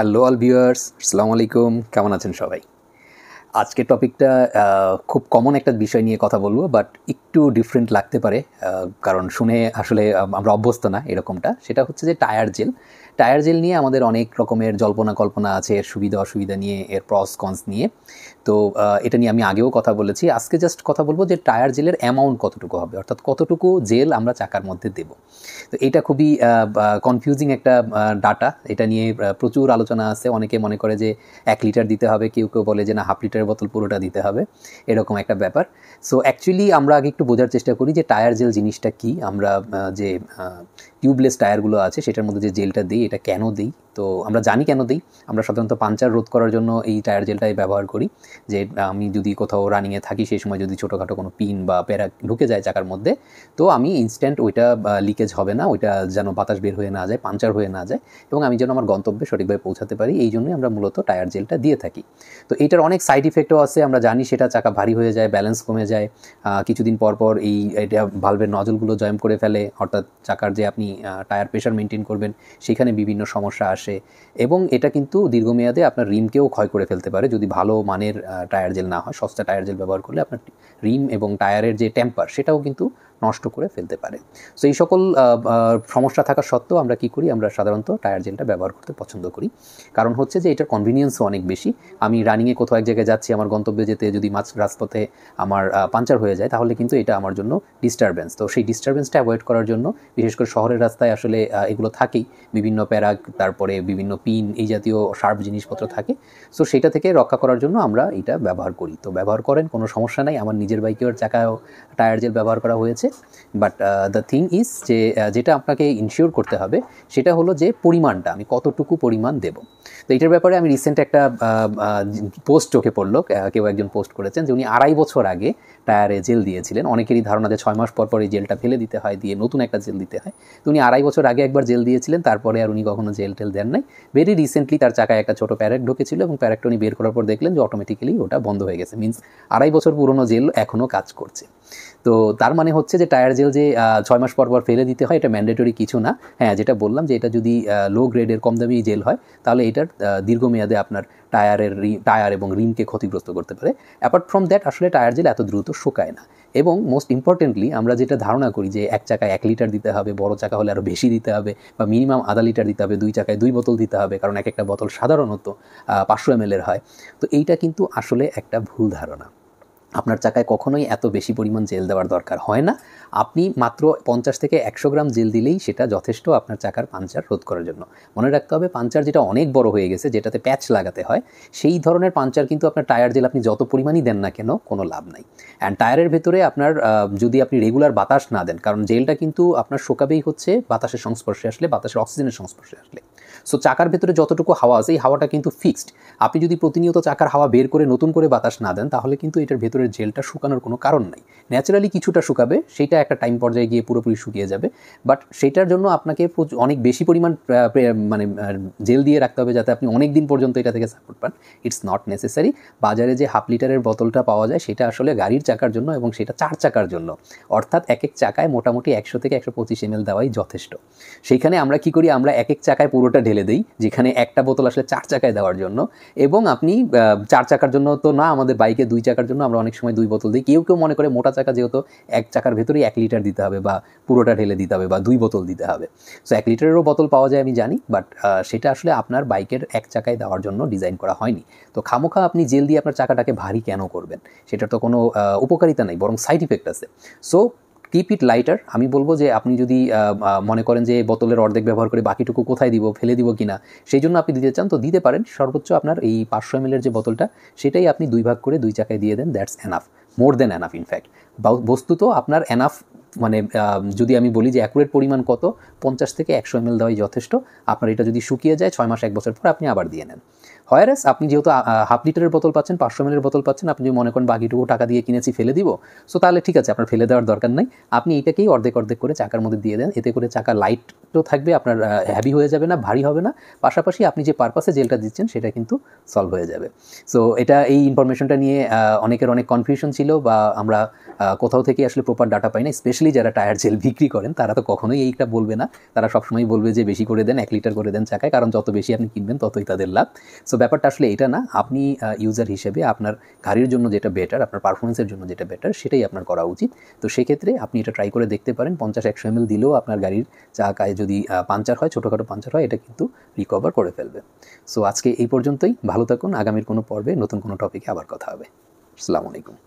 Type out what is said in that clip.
hello all viewers আসসালামু আলাইকুম কেমন আছেন সবাই আজকের টপিকটা খুব কমন একটা বিষয় নিয়ে কথা বলবো বাট একটু ডিফারেন্ট লাগতে পারে কারণ শুনে আসলে আমরা অভ্যস্ত না এরকমটা সেটা হচ্ছে যে টায়ার জেল টায়ার জেল নিয়ে আমাদের অনেক রকমের জল্পনা কল্পনা আছে এর সুবিধা অসুবিধা নিয়ে এর প্রস কনস নিয়ে তো এটা নিয়ে আমি আগেও কথা বলেছি আজকে জাস্ট কথা বলবো যে টায়ার জেলের অ্যামাউন্ট কতটুকু হবে অর্থাৎ কতটুকু জেল আমরা চাকার মধ্যে দেব তো এটা খুবই কনফিউজিং একটা ডাটা এটা নিয়ে প্রচুর আলোচনা আছে অনেকে মনে করে যে এক লিটার দিতে হবে কেউ কেউ বলে যে না হাফ লিটারের বোতল পুরোটা দিতে হবে এরকম একটা ব্যাপার সো অ্যাকচুয়ালি আমরা আগে একটু বোঝার চেষ্টা করি যে টায়ার জেল জিনিসটা কি আমরা যে টিউবলেস টায়ারগুলো আছে সেটার মধ্যে যে জেলটা দিই এটা কেন দিই তো আমরা জানি কেন দিই আমরা সাধারণত পাঞ্চার রোধ করার জন্য এই টায়ার জেলটাই ব্যবহার করি যে আমি যদি কোথাও রানিংয়ে থাকি সেই সময় যদি ছোটোখাটো কোনো পিন বা প্যারা ঢুকে যায় চাকার মধ্যে তো আমি ইনস্ট্যান্ট ওইটা লিকেজ হবে না ওইটা যেন বাতাস বের হয়ে না যায় পাঞ্চার হয়ে না যায় এবং আমি যেন আমার গন্তব্যে সঠিকভাবে পৌঁছাতে পারি এই জন্যই আমরা মূলত টায়ার জেলটা দিয়ে থাকি তো এটার অনেক সাইড ইফেক্টও আছে আমরা জানি সেটা চাকা ভারী হয়ে যায় ব্যালেন্স কমে যায় কিছুদিন পর পর এই এটা ভালভের নজলগুলো জয়েন করে ফেলে অর্থাৎ চাকার যে আপনি টায়ার প্রেশার মেনটেন করবেন সেখানে বিভিন্ন সমস্যা আসে আসে এবং এটা কিন্তু দীর্ঘমেয়াদে আপনার রিমকেও ক্ষয় করে ফেলতে পারে যদি ভালো মানের টায়ার জেল না হয় সস্তা টায়ার জেল ব্যবহার করলে আপনার রিম এবং টায়ারের যে টেম্পার সেটাও কিন্তু নষ্ট করে ফেলতে পারে সো এই সকল সমস্যা থাকা সত্ত্বেও আমরা কি করি আমরা সাধারণত টায়ার জেলটা ব্যবহার করতে পছন্দ করি কারণ হচ্ছে যে এটার কনভিনিয়েন্সও অনেক বেশি আমি রানিংয়ে কোথাও এক জায়গায় যাচ্ছি আমার গন্তব্যে যেতে যদি মাছ রাজপথে আমার পাঞ্চার হয়ে যায় তাহলে কিন্তু এটা আমার জন্য ডিস্টারবেন্স তো সেই ডিস্টারবেন্সটা অ্যাভয়েড করার জন্য বিশেষ করে শহরের রাস্তায় আসলে এগুলো থাকেই বিভিন্ন প্যারাগ তারপরে বিভিন্ন পিন এই জাতীয় শার্প জিনিসপত্র থাকে সো সেটা থেকে রক্ষা করার জন্য আমরা এটা ব্যবহার করি তো ব্যবহার করেন কোনো সমস্যা নাই আমার নিজের বাইকের চাকায়ও টায়ার জেল ব্যবহার করা হয়েছে আছে বাট দ্য থিং ইজ যে uh, যেটা আপনাকে ইনশিওর করতে হবে সেটা হলো যে পরিমাণটা আমি কতটুকু পরিমাণ দেব তো এটার ব্যাপারে আমি রিসেন্ট একটা পোস্ট uh, uh, চোখে পড়লো কেউ একজন পোস্ট করেছেন যে উনি আড়াই বছর আগে টায়ারে জেল দিয়েছিলেন অনেকেরই ধারণা যে ছয় মাস পর পর এই জেলটা ফেলে দিতে হয় দিয়ে নতুন একটা জেল দিতে হয় তো উনি আড়াই বছর আগে একবার জেল দিয়েছিলেন তারপরে আর উনি কখনো জেল টেল দেন নাই ভেরি রিসেন্টলি তার চাকায় একটা ছোটো প্যারেট ঢুকেছিল এবং প্যারেটটা উনি বের করার পর দেখলেন যে অটোমেটিক্যালি ওটা বন্ধ হয়ে গেছে মিনস আড়াই বছর পুরনো জেল এখনও কাজ করছে তো তার মানে হচ্ছে যে টায়ার জেল যে ছয় মাস পর পর ফেলে দিতে হয় এটা ম্যান্ডেটরি কিছু না হ্যাঁ যেটা বললাম যে এটা যদি লো গ্রেডের কম দামি জেল হয় তাহলে এটার দীর্ঘমেয়াদে আপনার টায়ারের টায়ার এবং রিমকে ক্ষতিগ্রস্ত করতে পারে অ্যাপার্ট ফ্রম দ্যাট আসলে টায়ার জেল এত দ্রুত শোকায় না এবং মোস্ট ইম্পর্টেন্টলি আমরা যেটা ধারণা করি যে এক চাকায় এক লিটার দিতে হবে বড় চাকা হলে আরও বেশি দিতে হবে বা মিনিমাম আধা লিটার দিতে হবে দুই চাকায় দুই বোতল দিতে হবে কারণ এক একটা বোতল সাধারণত পাঁচশো এম হয় তো এইটা কিন্তু আসলে একটা ভুল ধারণা আপনার চাকায় কখনোই এত বেশি পরিমাণ জেল দেওয়ার দরকার হয় না আপনি মাত্র পঞ্চাশ থেকে একশো গ্রাম জেল দিলেই সেটা যথেষ্ট আপনার চাকার পাঞ্চার রোধ করার জন্য মনে রাখতে হবে পাঞ্চার যেটা অনেক বড় হয়ে গেছে যেটাতে প্যাচ লাগাতে হয় সেই ধরনের পাঞ্চার কিন্তু আপনার টায়ার জেল আপনি যত পরিমাণই দেন না কেন কোনো লাভ নাই অ্যান্ড টায়ারের ভেতরে আপনার যদি আপনি রেগুলার বাতাস না দেন কারণ জেলটা কিন্তু আপনার শোকাবেই হচ্ছে বাতাসের সংস্পর্শে আসলে বাতাসের অক্সিজেনের সংস্পর্শে আসলে সো চাকার ভেতরে যতটুকু হাওয়া আছে এই হাওয়াটা কিন্তু ফিক্সড আপনি যদি প্রতিনিয়ত চাকার হাওয়া বের করে নতুন করে বাতাস না দেন তাহলে কিন্তু এটার ভেতরের জেলটা শুকানোর কোনো কারণ নাই ন্যাচারালি কিছুটা শুকাবে সেটা একটা টাইম পর্যায়ে গিয়ে পুরোপুরি শুকিয়ে যাবে বাট সেটার জন্য আপনাকে অনেক বেশি পরিমাণ মানে জেল দিয়ে রাখতে হবে যাতে আপনি অনেক দিন পর্যন্ত এটা থেকে সাপোর্ট পান ইটস নট নেসেসারি বাজারে যে হাফ লিটারের বোতলটা পাওয়া যায় সেটা আসলে গাড়ির চাকার জন্য এবং সেটা চার চাকার জন্য অর্থাৎ এক এক চাকায় মোটামুটি একশো থেকে একশো পঁচিশ এম দেওয়াই যথেষ্ট সেইখানে আমরা কি করি আমরা এক এক চাকায় পুরোটা বোতলটা ঢেলে দিই যেখানে একটা বোতল আসলে চার চাকায় দেওয়ার জন্য এবং আপনি চার চাকার জন্য তো না আমাদের বাইকে দুই চাকার জন্য আমরা অনেক সময় দুই বোতল দিই কেউ কেউ মনে করে মোটা চাকা যেহেতু এক চাকার ভেতরেই এক লিটার দিতে হবে বা পুরোটা ঢেলে দিতে হবে বা দুই বোতল দিতে হবে সো এক লিটারেরও বোতল পাওয়া যায় আমি জানি বাট সেটা আসলে আপনার বাইকের এক চাকায় দেওয়ার জন্য ডিজাইন করা হয়নি তো খামোখা আপনি জেল দিয়ে আপনার চাকাটাকে ভারী কেন করবেন সেটার তো কোনো উপকারিতা নেই বরং সাইড ইফেক্ট আছে সো কিপ ইট লাইটার আমি বলবো যে আপনি যদি মনে করেন যে বোতলের অর্ধেক ব্যবহার করে বাকিটুকু কোথায় দিব ফেলে দিব কি না সেই জন্য আপনি দিতে চান তো দিতে পারেন সর্বোচ্চ আপনার এই পাঁচশো এমএলের যে বোতলটা সেটাই আপনি দুই ভাগ করে দুই চাকায় দিয়ে দেন that's enough more than enough in fact বস্তুত আপনার এনাফ মানে যদি আমি বলি যে অ্যাকুরেট পরিমাণ কত পঞ্চাশ থেকে একশো এম এল দেওয়াই যথেষ্ট আপনার এটা যদি শুকিয়ে যায় ছয় মাস এক বছর পর আপনি আবার দিয়ে নেন হয়ারেস আপনি যেহেতু হাফ লিটারের বোতল পাচ্ছেন পাঁচশো এমএলের বোতল পাচ্ছেন আপনি যদি মনে করেন বাকিটুকু টাকা দিয়ে কিনেছি ফেলে দিব সো তাহলে ঠিক আছে আপনার ফেলে দেওয়ার দরকার নাই আপনি এটাকেই অর্ধেক অর্ধেক করে চাকার মধ্যে দিয়ে দেন এতে করে চাকা লাইট থাকবে আপনার হ্যাভি হয়ে যাবে না ভারী হবে না পাশাপাশি আপনি যে পারপাসে জেলটা দিচ্ছেন সেটা কিন্তু সলভ হয়ে যাবে সো এটা এই ইনফরমেশনটা নিয়ে অনেকের অনেক কনফিউশন ছিল বা আমরা কোথাও থেকে আসলে প্রপার ডাটা পাই না স্পেশালি যারা টায়ার জেল বিক্রি করেন তারা তো কখনোই এইটা বলবে না তারা সবসময় বলবে যে বেশি করে দেন এক লিটার করে দেন চাকায় কারণ যত বেশি আপনি কিনবেন ততই তাদের লাভ সো ব্যাপারটা আসলে এটা না আপনি ইউজার হিসেবে আপনার গাড়ির জন্য যেটা বেটার আপনার পারফরমেন্সের জন্য যেটা বেটার সেটাই আপনার করা উচিত তো সেক্ষেত্রে আপনি এটা ট্রাই করে দেখতে পারেন পঞ্চাশ একশো এম দিলেও আপনার গাড়ির চাকায় যদি পাঞ্চার হয় ছোটোখাটো পাঞ্চার হয় এটা কিন্তু রিকভার করে ফেলবে সো আজকে এই পর্যন্তই ভালো থাকুন আগামীর কোনো পর্বে নতুন কোনো টপিকে আবার কথা হবে আসসালামু আলাইকুম